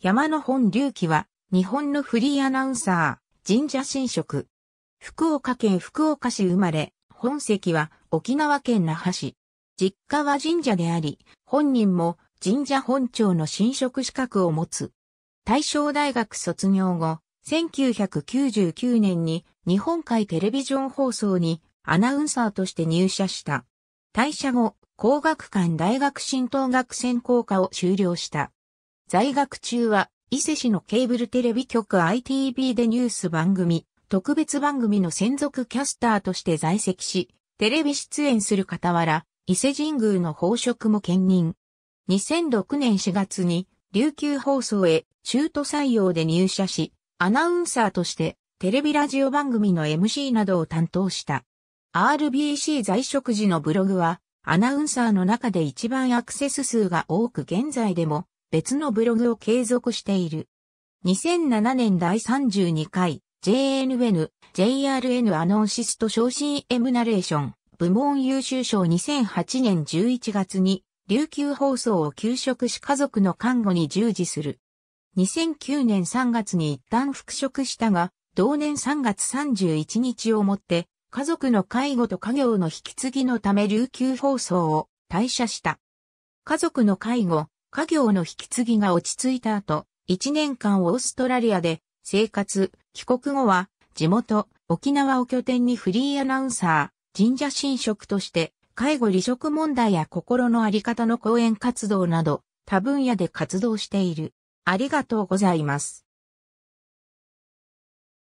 山の本隆起は、日本のフリーアナウンサー、神社神職。福岡県福岡市生まれ、本籍は沖縄県那覇市。実家は神社であり、本人も神社本庁の神職資格を持つ。大正大学卒業後、1999年に日本海テレビジョン放送にアナウンサーとして入社した。退社後、工学館大学新東学専攻科を修了した。在学中は、伊勢市のケーブルテレビ局 i t b でニュース番組、特別番組の専属キャスターとして在籍し、テレビ出演する傍ら、伊勢神宮の宝飾も兼任。2006年4月に、琉球放送へ中途採用で入社し、アナウンサーとしてテレビラジオ番組の MC などを担当した。RBC 在職時のブログは、アナウンサーの中で一番アクセス数が多く現在でも別のブログを継続している。2007年第32回 JNN、JRN アノンシスト昇進 m ナレーション部門優秀賞2008年11月に琉球放送を休職し家族の看護に従事する。2009年3月に一旦復職したが、同年3月31日をもって家族の介護と家業の引き継ぎのため琉球放送を退社した。家族の介護、家業の引き継ぎが落ち着いた後、1年間オーストラリアで生活、帰国後は地元、沖縄を拠点にフリーアナウンサー、神社神職として介護離職問題や心のあり方の講演活動など、多分野で活動している。ありがとうございます。